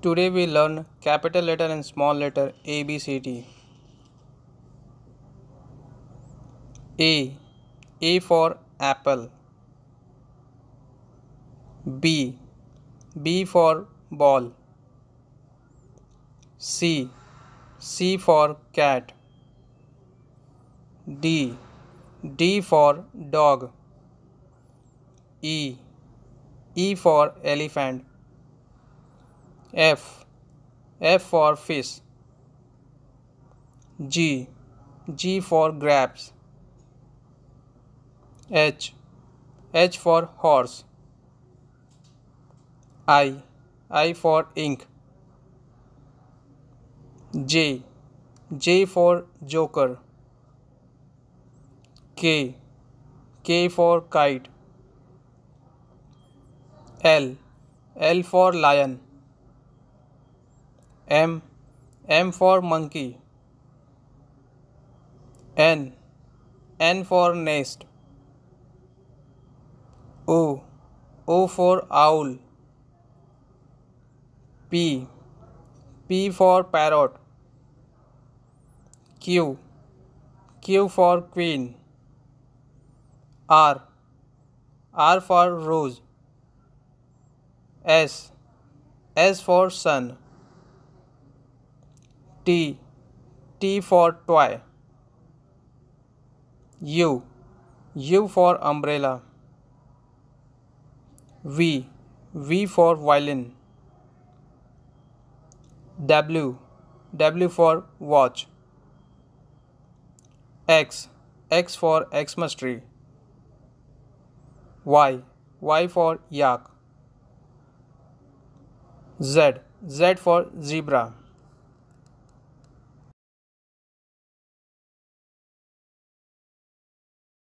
Today we learn capital letter and small letter A, B, C, D. A. A for apple. B. B for ball. C. C for cat. D. D for dog. E. E for elephant. F F for fish G G for grabs H H for horse I I for ink J J for joker K K for kite L L for lion M M for monkey N N for nest O O for owl P P for parrot Q Q for queen R R for rose S S for sun T. T for toy. U. U for umbrella. V. V for violin. W. W for watch. X. X for Xmas tree. Y. Y for yak. Z. Z for zebra.